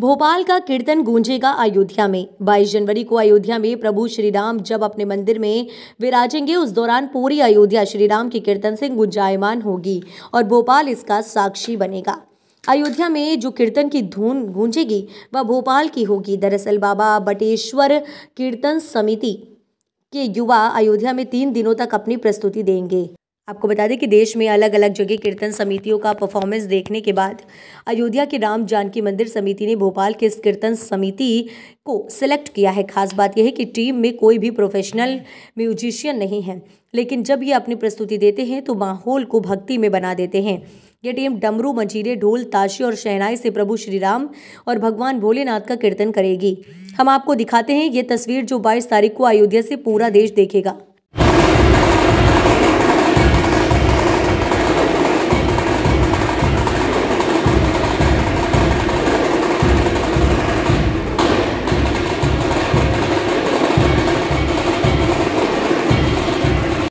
भोपाल का कीर्तन गूंजेगा अयोध्या में 22 जनवरी को अयोध्या में प्रभु श्री राम जब अपने मंदिर में विराजेंगे उस दौरान पूरी अयोध्या श्री राम के कीर्तन से गुंजायमान होगी और भोपाल इसका साक्षी बनेगा अयोध्या में जो कीर्तन की धुन गूंजेगी वह भोपाल की होगी दरअसल बाबा बटेश्वर कीर्तन समिति के युवा अयोध्या में तीन दिनों तक अपनी प्रस्तुति देंगे आपको बता दें कि देश में अलग अलग जगह कीर्तन समितियों का परफॉर्मेंस देखने के बाद अयोध्या के राम जानकी मंदिर समिति ने भोपाल के इस कीर्तन समिति को सिलेक्ट किया है खास बात यह है कि टीम में कोई भी प्रोफेशनल म्यूजिशियन नहीं है लेकिन जब ये अपनी प्रस्तुति देते हैं तो माहौल को भक्ति में बना देते हैं ये टीम डमरू मंजीरे ढोल ताशी और शहनाई से प्रभु श्री राम और भगवान भोलेनाथ का कीर्तन करेगी हम आपको दिखाते हैं ये तस्वीर जो बाईस तारीख को अयोध्या से पूरा देश देखेगा